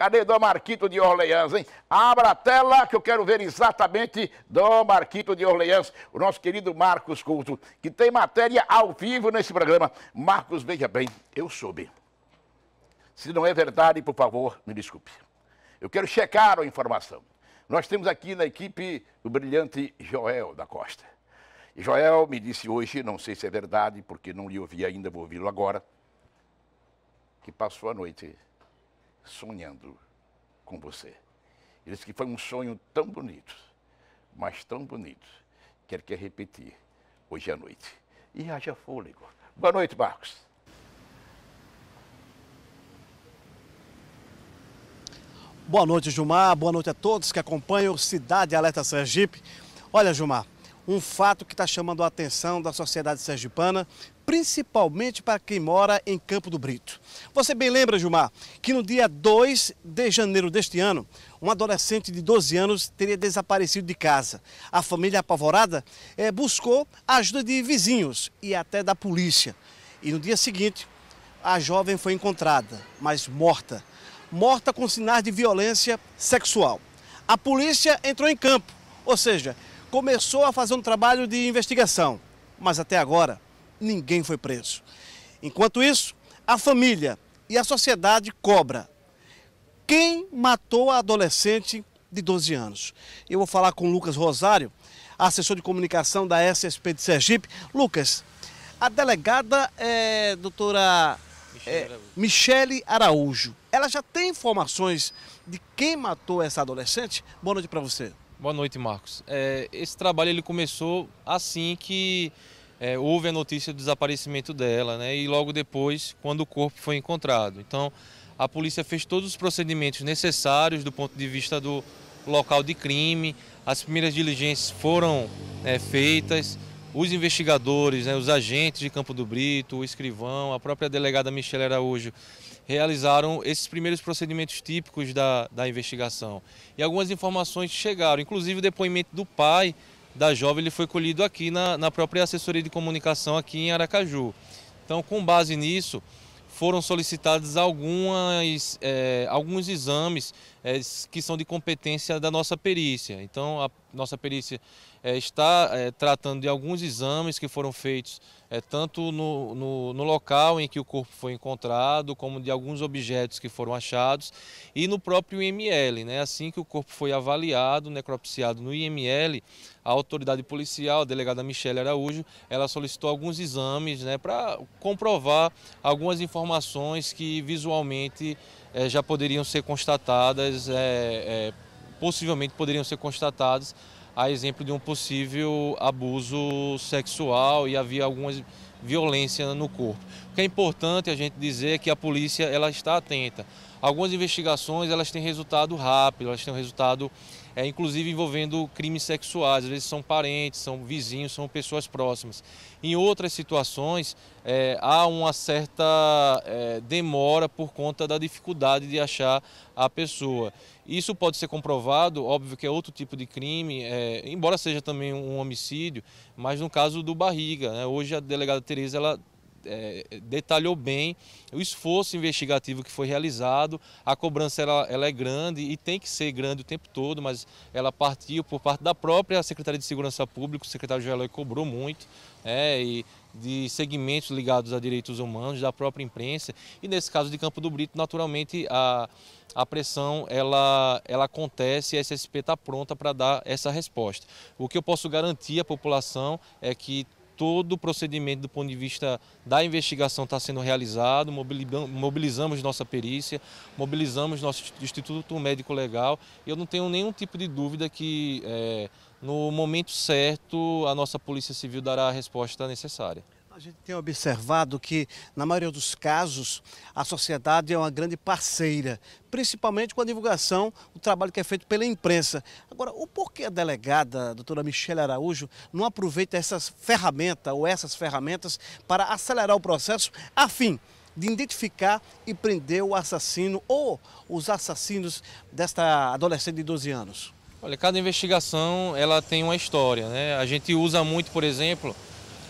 Cadê Dom Marquito de Orleans, hein? Abra a tela que eu quero ver exatamente Dom Marquito de Orleans, o nosso querido Marcos Couto, que tem matéria ao vivo nesse programa. Marcos, veja bem, eu soube. Se não é verdade, por favor, me desculpe. Eu quero checar a informação. Nós temos aqui na equipe o brilhante Joel da Costa. E Joel me disse hoje, não sei se é verdade, porque não lhe ouvi ainda, vou ouvi-lo agora, que passou a noite sonhando com você. Ele disse que foi um sonho tão bonito, mas tão bonito, que ele quer repetir hoje à noite. E haja fôlego. Boa noite, Marcos. Boa noite, Gilmar. Boa noite a todos que acompanham Cidade Alerta Sergipe. Olha, Gilmar, um fato que está chamando a atenção da sociedade sergipana, principalmente para quem mora em Campo do Brito. Você bem lembra, Gilmar, que no dia 2 de janeiro deste ano, um adolescente de 12 anos teria desaparecido de casa. A família apavorada eh, buscou a ajuda de vizinhos e até da polícia. E no dia seguinte, a jovem foi encontrada, mas morta. Morta com sinais de violência sexual. A polícia entrou em campo, ou seja, começou a fazer um trabalho de investigação. Mas até agora, ninguém foi preso. Enquanto isso, a família e a sociedade cobra. Quem matou a adolescente de 12 anos? Eu vou falar com Lucas Rosário, assessor de comunicação da SSP de Sergipe. Lucas, a delegada é doutora é, Araújo. Michele Araújo. Ela já tem informações de quem matou essa adolescente? Boa noite para você. Boa noite, Marcos. É, esse trabalho ele começou assim que é, houve a notícia do desaparecimento dela, né? E logo depois, quando o corpo foi encontrado. Então, a polícia fez todos os procedimentos necessários do ponto de vista do local de crime, as primeiras diligências foram é, feitas, os investigadores, né, os agentes de Campo do Brito, o escrivão, a própria delegada Michelle Araújo realizaram esses primeiros procedimentos típicos da, da investigação. E algumas informações chegaram, inclusive o depoimento do pai da jovem ele foi colhido aqui na, na própria assessoria de comunicação aqui em Aracaju. Então, com base nisso, foram solicitados algumas, é, alguns exames é, que são de competência da nossa perícia. Então, a nossa perícia é, está é, tratando de alguns exames que foram feitos é, tanto no, no, no, local em que o corpo foi encontrado, como de alguns objetos que foram achados, e no próprio IML. Né? Assim que o corpo foi avaliado, necropsiado no IML, a autoridade policial, a delegada Michele Araújo, ela solicitou alguns exames né, para comprovar algumas informações que visualmente é, já poderiam ser constatadas, é, possivelmente poderiam ser constatadas, a exemplo de um possível abuso sexual e havia algumas violência no corpo. O que é importante a gente dizer é que a polícia ela está atenta. Algumas investigações elas têm resultado rápido, elas têm um resultado, é, inclusive envolvendo crimes sexuais, às vezes são parentes, são vizinhos, são pessoas próximas. Em outras situações é, há uma certa é, demora por conta da dificuldade de achar a pessoa. Isso pode ser comprovado, óbvio que é outro tipo de crime, é, embora seja também um homicídio, mas no caso do Barriga, né, hoje a delegada Tereza ela é, é, detalhou bem o esforço investigativo que foi realizado. A cobrança ela, ela, é grande e tem que ser grande o tempo todo, mas ela partiu por parte da própria Secretaria de Segurança Pública, o secretário Joelói cobrou muito, é, e de segmentos ligados a direitos humanos, da própria imprensa, e nesse caso de Campo do Brito, naturalmente, a, a pressão ela, ela acontece e a SSP está pronta para dar essa resposta. O que eu posso garantir à população é que todo o procedimento do ponto de vista da investigação está sendo realizado, mobilizamos nossa perícia, mobilizamos nosso Instituto Médico Legal. Eu não tenho nenhum tipo de dúvida que é, no momento certo a nossa Polícia Civil dará a resposta necessária. A gente tem observado que, na maioria dos casos, a sociedade é uma grande parceira, principalmente com a divulgação do trabalho que é feito pela imprensa. Agora, o porquê a delegada, a doutora Michelle Araújo, não aproveita essas ferramentas ou essas ferramentas para acelerar o processo a fim de identificar e prender o assassino ou os assassinos desta adolescente de 12 anos? Olha, cada investigação ela tem uma história, né? A gente usa muito, por exemplo,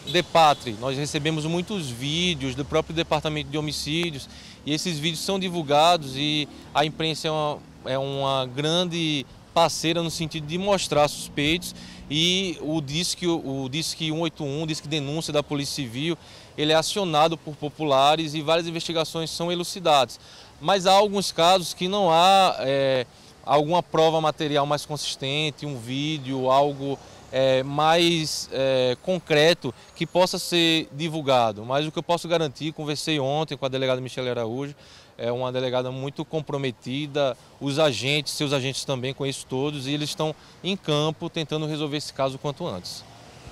Depatri. nós recebemos muitos vídeos do próprio Departamento de Homicídios e esses vídeos são divulgados e a imprensa é uma, é uma grande parceira no sentido de mostrar suspeitos e o Disque, o Disque 181, o Disque Denúncia da Polícia Civil, ele é acionado por populares e várias investigações são elucidadas. Mas há alguns casos que não há é, alguma prova material mais consistente, um vídeo, algo é, mais é, concreto que possa ser divulgado. Mas o que eu posso garantir, conversei ontem com a delegada Michele Araújo, é uma delegada muito comprometida, os agentes, seus agentes também, conheço todos, e eles estão em campo tentando resolver esse caso o quanto antes.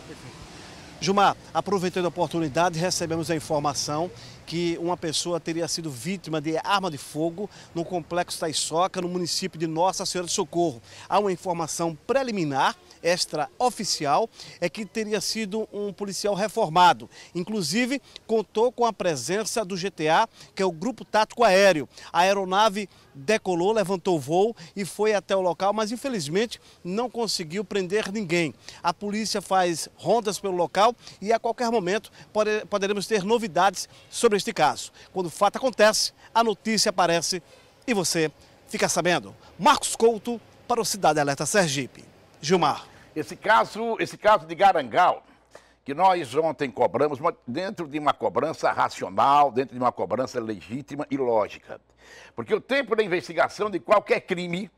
Perfeito. Gilmar, aproveitando a oportunidade, recebemos a informação que uma pessoa teria sido vítima de arma de fogo no complexo Taiçoca, no município de Nossa Senhora do Socorro. Há uma informação preliminar, extraoficial, é que teria sido um policial reformado. Inclusive, contou com a presença do GTA, que é o Grupo Tático Aéreo. A aeronave decolou, levantou voo e foi até o local, mas infelizmente não conseguiu prender ninguém. A polícia faz rondas pelo local e a qualquer momento poderemos ter novidades sobre este caso. Quando o fato acontece, a notícia aparece e você fica sabendo. Marcos Couto para o Cidade Alerta Sergipe. Gilmar. Esse caso, esse caso de Garangal, que nós ontem cobramos, dentro de uma cobrança racional, dentro de uma cobrança legítima e lógica. Porque o tempo da investigação de qualquer crime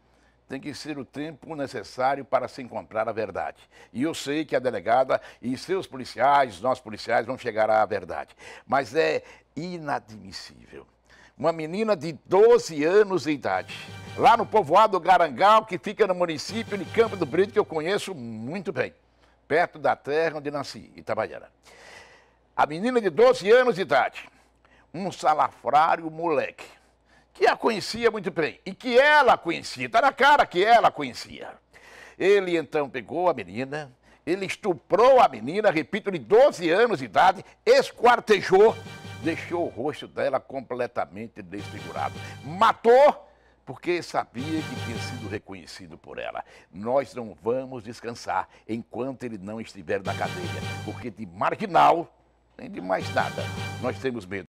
tem que ser o tempo necessário para se encontrar a verdade. E eu sei que a delegada e seus policiais, nossos policiais, vão chegar à verdade. Mas é inadmissível. Uma menina de 12 anos de idade, lá no povoado Garangal, que fica no município de Campo do Brito, que eu conheço muito bem, perto da terra onde nasci, Itabaiana. A menina de 12 anos de idade, um salafrário moleque, que a conhecia muito bem e que ela conhecia, está na cara que ela conhecia. Ele então pegou a menina, ele estuprou a menina, repito, de 12 anos de idade, esquartejou, deixou o rosto dela completamente desfigurado, matou porque sabia que tinha sido reconhecido por ela. Nós não vamos descansar enquanto ele não estiver na cadeia, porque de marginal, nem de mais nada, nós temos medo.